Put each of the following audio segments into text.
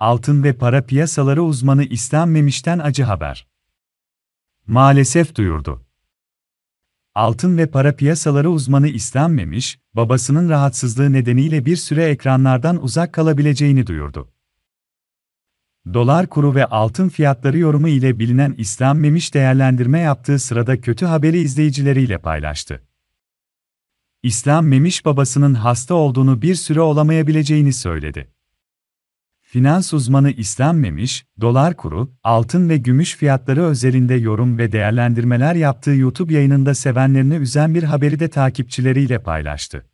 Altın ve para piyasaları uzmanı İslam Memiş'ten acı haber. Maalesef duyurdu. Altın ve para piyasaları uzmanı İslam Memiş, babasının rahatsızlığı nedeniyle bir süre ekranlardan uzak kalabileceğini duyurdu. Dolar kuru ve altın fiyatları yorumu ile bilinen İslam Memiş değerlendirme yaptığı sırada kötü haberi izleyicileriyle paylaştı. İslam Memiş babasının hasta olduğunu bir süre olamayabileceğini söyledi finans uzmanı istenmemiş, dolar kuru, altın ve gümüş fiyatları özelinde yorum ve değerlendirmeler yaptığı YouTube yayınında sevenlerini üzen bir haberi de takipçileriyle paylaştı.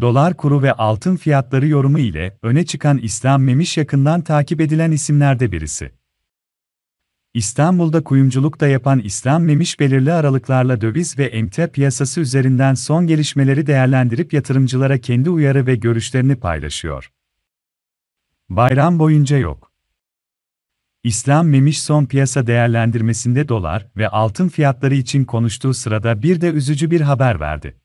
Dolar kuru ve altın fiyatları yorumu ile öne çıkan istenmemiş yakından takip edilen isimlerde birisi. İstanbul'da kuyumculuk da yapan istenmemiş belirli aralıklarla döviz ve emtia piyasası üzerinden son gelişmeleri değerlendirip yatırımcılara kendi uyarı ve görüşlerini paylaşıyor. Bayram boyunca yok. İslam Memiş son piyasa değerlendirmesinde dolar ve altın fiyatları için konuştuğu sırada bir de üzücü bir haber verdi.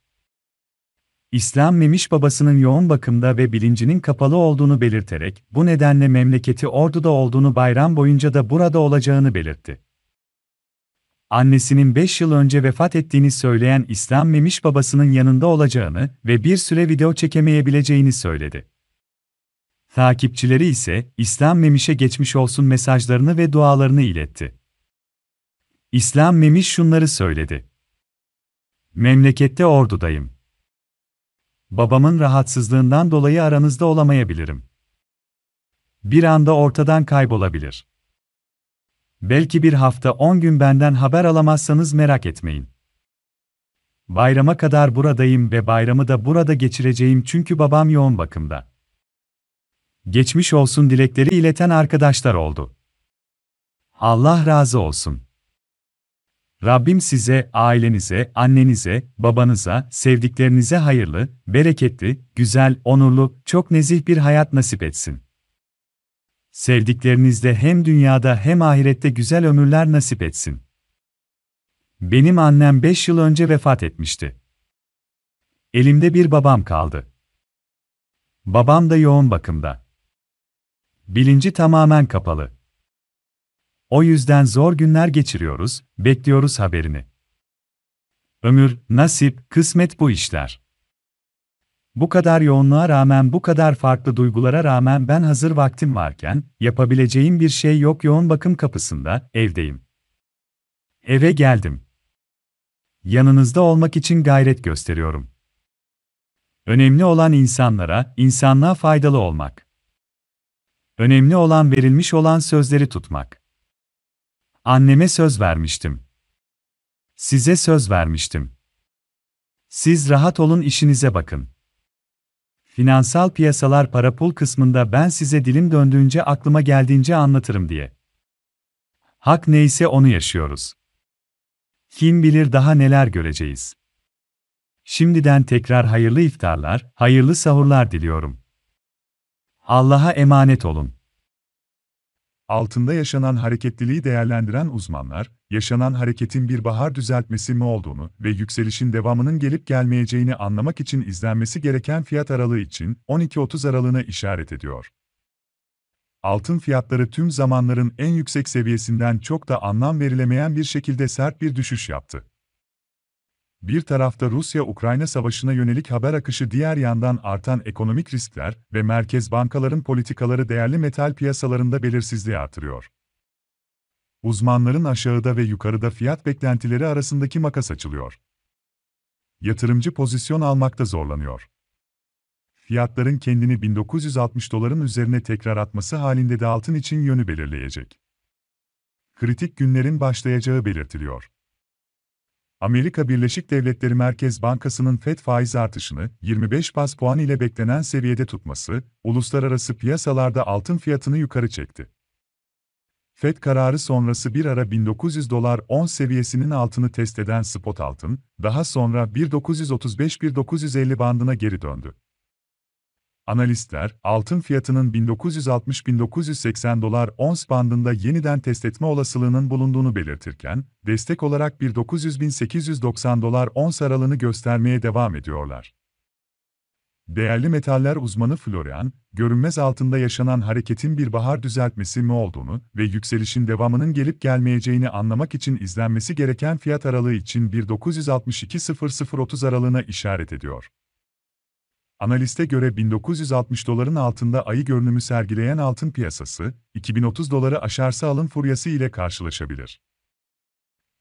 İslam Memiş babasının yoğun bakımda ve bilincinin kapalı olduğunu belirterek, bu nedenle memleketi Ordu'da olduğunu bayram boyunca da burada olacağını belirtti. Annesinin 5 yıl önce vefat ettiğini söyleyen İslam Memiş babasının yanında olacağını ve bir süre video çekemeyebileceğini söyledi. Takipçileri ise İslam Memiş'e geçmiş olsun mesajlarını ve dualarını iletti. İslam Memiş şunları söyledi. Memlekette ordudayım. Babamın rahatsızlığından dolayı aranızda olamayabilirim. Bir anda ortadan kaybolabilir. Belki bir hafta on gün benden haber alamazsanız merak etmeyin. Bayrama kadar buradayım ve bayramı da burada geçireceğim çünkü babam yoğun bakımda geçmiş olsun dilekleri ileten arkadaşlar oldu. Allah razı olsun. Rabbim size, ailenize, annenize, babanıza, sevdiklerinize hayırlı, bereketli, güzel, onurlu, çok nezih bir hayat nasip etsin. Sevdiklerinizde hem dünyada hem ahirette güzel ömürler nasip etsin. Benim annem 5 yıl önce vefat etmişti. Elimde bir babam kaldı. Babam da yoğun bakımda. Bilinci tamamen kapalı. O yüzden zor günler geçiriyoruz, bekliyoruz haberini. Ömür, nasip, kısmet bu işler. Bu kadar yoğunluğa rağmen, bu kadar farklı duygulara rağmen ben hazır vaktim varken, yapabileceğim bir şey yok yoğun bakım kapısında, evdeyim. Eve geldim. Yanınızda olmak için gayret gösteriyorum. Önemli olan insanlara, insanlığa faydalı olmak. Önemli olan verilmiş olan sözleri tutmak. Anneme söz vermiştim. Size söz vermiştim. Siz rahat olun işinize bakın. Finansal piyasalar para pul kısmında ben size dilim döndüğünce aklıma geldiğince anlatırım diye. Hak neyse onu yaşıyoruz. Kim bilir daha neler göreceğiz. Şimdiden tekrar hayırlı iftarlar, hayırlı sahurlar diliyorum. Allah'a emanet olun. Altında yaşanan hareketliliği değerlendiren uzmanlar, yaşanan hareketin bir bahar düzeltmesi mi olduğunu ve yükselişin devamının gelip gelmeyeceğini anlamak için izlenmesi gereken fiyat aralığı için 12-30 aralığına işaret ediyor. Altın fiyatları tüm zamanların en yüksek seviyesinden çok da anlam verilemeyen bir şekilde sert bir düşüş yaptı. Bir tarafta Rusya-Ukrayna savaşına yönelik haber akışı diğer yandan artan ekonomik riskler ve merkez bankaların politikaları değerli metal piyasalarında belirsizliği artırıyor. Uzmanların aşağıda ve yukarıda fiyat beklentileri arasındaki makas açılıyor. Yatırımcı pozisyon almakta zorlanıyor. Fiyatların kendini 1960 doların üzerine tekrar atması halinde de altın için yönü belirleyecek. Kritik günlerin başlayacağı belirtiliyor. Amerika Birleşik Devletleri Merkez Bankası'nın FED faiz artışını 25 baz puan ile beklenen seviyede tutması, uluslararası piyasalarda altın fiyatını yukarı çekti. FED kararı sonrası bir ara 1900 dolar 10 seviyesinin altını test eden spot altın, daha sonra 1935-1950 bandına geri döndü. Analistler, altın fiyatının 1960-1980 dolar 10 bandında yeniden test etme olasılığının bulunduğunu belirtirken, destek olarak 1900-1890 dolar 10 aralığını göstermeye devam ediyorlar. Değerli metaller uzmanı Florian, görünmez altında yaşanan hareketin bir bahar düzeltmesi mi olduğunu ve yükselişin devamının gelip gelmeyeceğini anlamak için izlenmesi gereken fiyat aralığı için 1962.0030 aralığına işaret ediyor. Analiste göre 1960 doların altında ayı görünümü sergileyen altın piyasası, 2030 doları aşarsa alım furyası ile karşılaşabilir.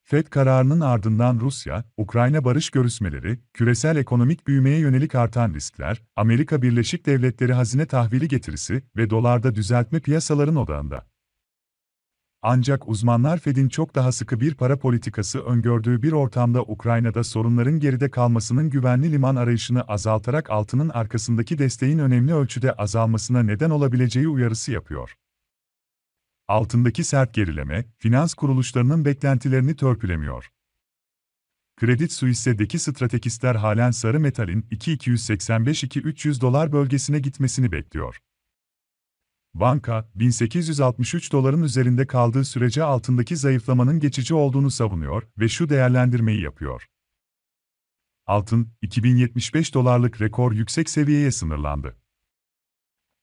FED kararının ardından Rusya, Ukrayna barış görüşmeleri, küresel ekonomik büyümeye yönelik artan riskler, Amerika Birleşik Devletleri hazine tahvili getirisi ve dolarda düzeltme piyasaların odağında. Ancak uzmanlar Fed'in çok daha sıkı bir para politikası öngördüğü bir ortamda Ukrayna'da sorunların geride kalmasının güvenli liman arayışını azaltarak altının arkasındaki desteğin önemli ölçüde azalmasına neden olabileceği uyarısı yapıyor. Altındaki sert gerileme, finans kuruluşlarının beklentilerini törpülemiyor. Kredit Suisse'deki stratejistler halen sarı metalin 2.285-2.300 dolar bölgesine gitmesini bekliyor. Banka, 1863 doların üzerinde kaldığı sürece altındaki zayıflamanın geçici olduğunu savunuyor ve şu değerlendirmeyi yapıyor. Altın, 2075 dolarlık rekor yüksek seviyeye sınırlandı.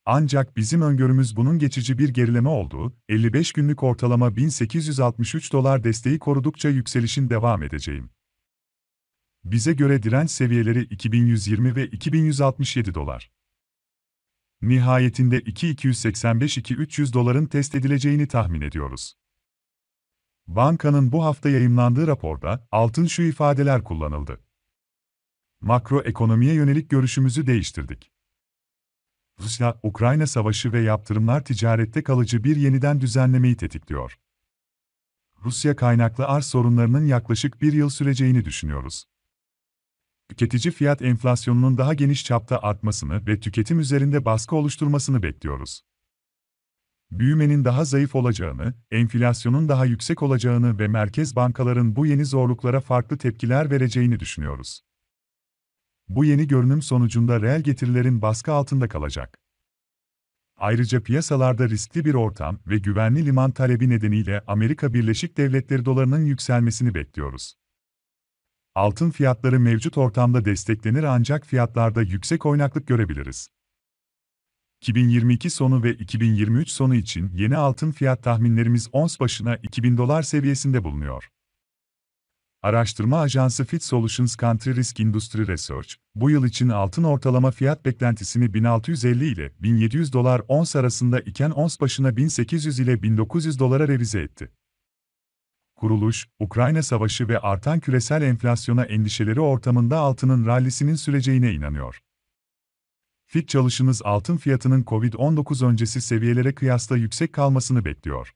Ancak bizim öngörümüz bunun geçici bir gerileme olduğu, 55 günlük ortalama 1863 dolar desteği korudukça yükselişin devam edeceğim. Bize göre direnç seviyeleri 2120 ve 2167 dolar nihayetinde 2.285-2.300 doların test edileceğini tahmin ediyoruz. Bankanın bu hafta yayımlandığı raporda altın şu ifadeler kullanıldı. Makroekonomiye yönelik görüşümüzü değiştirdik. Rusya-Ukrayna savaşı ve yaptırımlar ticarette kalıcı bir yeniden düzenlemeyi tetikliyor. Rusya kaynaklı arz sorunlarının yaklaşık bir yıl süreceğini düşünüyoruz tüketici fiyat enflasyonunun daha geniş çapta artmasını ve tüketim üzerinde baskı oluşturmasını bekliyoruz. Büyümenin daha zayıf olacağını, enflasyonun daha yüksek olacağını ve merkez bankaların bu yeni zorluklara farklı tepkiler vereceğini düşünüyoruz. Bu yeni görünüm sonucunda reel getirilerin baskı altında kalacak. Ayrıca piyasalarda riskli bir ortam ve güvenli liman talebi nedeniyle Amerika Birleşik Devletleri dolarının yükselmesini bekliyoruz altın fiyatları mevcut ortamda desteklenir ancak fiyatlarda yüksek oynaklık görebiliriz. 2022 sonu ve 2023 sonu için yeni altın fiyat tahminlerimiz ons başına 2000 dolar seviyesinde bulunuyor. Araştırma ajansı Fit Solutions Country Risk Industry Research, bu yıl için altın ortalama fiyat beklentisini 1650 ile 1700 dolar ons arasında iken ons başına 1800 ile 1900 dolara revize etti kuruluş, Ukrayna Savaşı ve artan küresel enflasyona endişeleri ortamında altının rallisinin süreceğine inanıyor. Fitch çalışımız altın fiyatının COVID-19 öncesi seviyelere kıyasla yüksek kalmasını bekliyor.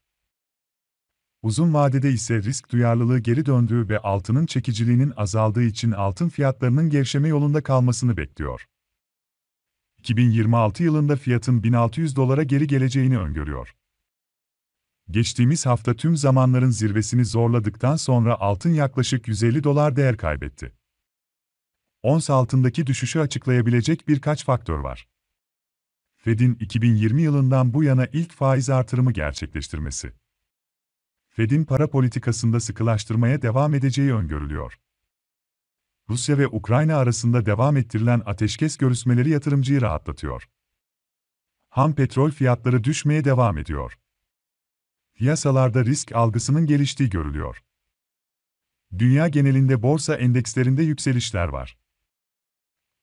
Uzun vadede ise risk duyarlılığı geri döndüğü ve altının çekiciliğinin azaldığı için altın fiyatlarının gevşeme yolunda kalmasını bekliyor. 2026 yılında fiyatın 1600 dolara geri geleceğini öngörüyor geçtiğimiz hafta tüm zamanların zirvesini zorladıktan sonra altın yaklaşık 150 dolar değer kaybetti. Ons altındaki düşüşü açıklayabilecek birkaç faktör var. Fed'in 2020 yılından bu yana ilk faiz artırımı gerçekleştirmesi. Fed'in para politikasında sıkılaştırmaya devam edeceği öngörülüyor. Rusya ve Ukrayna arasında devam ettirilen ateşkes görüşmeleri yatırımcıyı rahatlatıyor. Ham petrol fiyatları düşmeye devam ediyor piyasalarda risk algısının geliştiği görülüyor. Dünya genelinde borsa endekslerinde yükselişler var.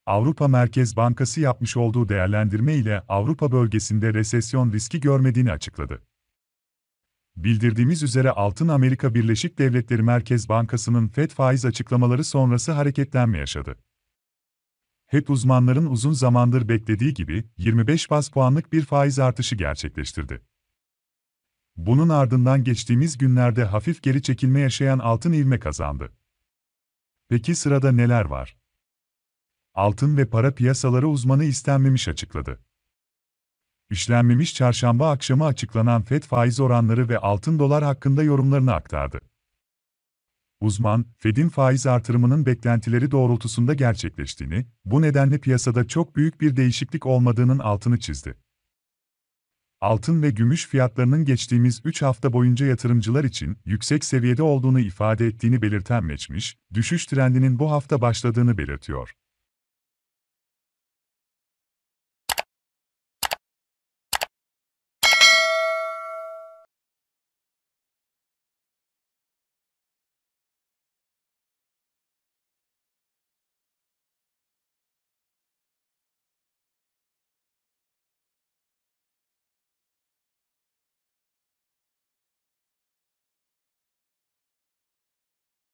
Avrupa Merkez Bankası yapmış olduğu değerlendirme ile Avrupa bölgesinde resesyon riski görmediğini açıkladı. Bildirdiğimiz üzere altın Amerika Birleşik Devletleri Merkez Bankası'nın FED faiz açıklamaları sonrası hareketlenme yaşadı. Hep uzmanların uzun zamandır beklediği gibi 25 bas puanlık bir faiz artışı gerçekleştirdi. Bunun ardından geçtiğimiz günlerde hafif geri çekilme yaşayan altın ivme kazandı. Peki sırada neler var? Altın ve para piyasaları uzmanı istenmemiş açıkladı. İşlenmemiş çarşamba akşamı açıklanan FED faiz oranları ve altın dolar hakkında yorumlarını aktardı. Uzman, Fed'in faiz artırımının beklentileri doğrultusunda gerçekleştiğini, bu nedenle piyasada çok büyük bir değişiklik olmadığının altını çizdi altın ve gümüş fiyatlarının geçtiğimiz 3 hafta boyunca yatırımcılar için yüksek seviyede olduğunu ifade ettiğini belirten Meçmiş, düşüş trendinin bu hafta başladığını belirtiyor.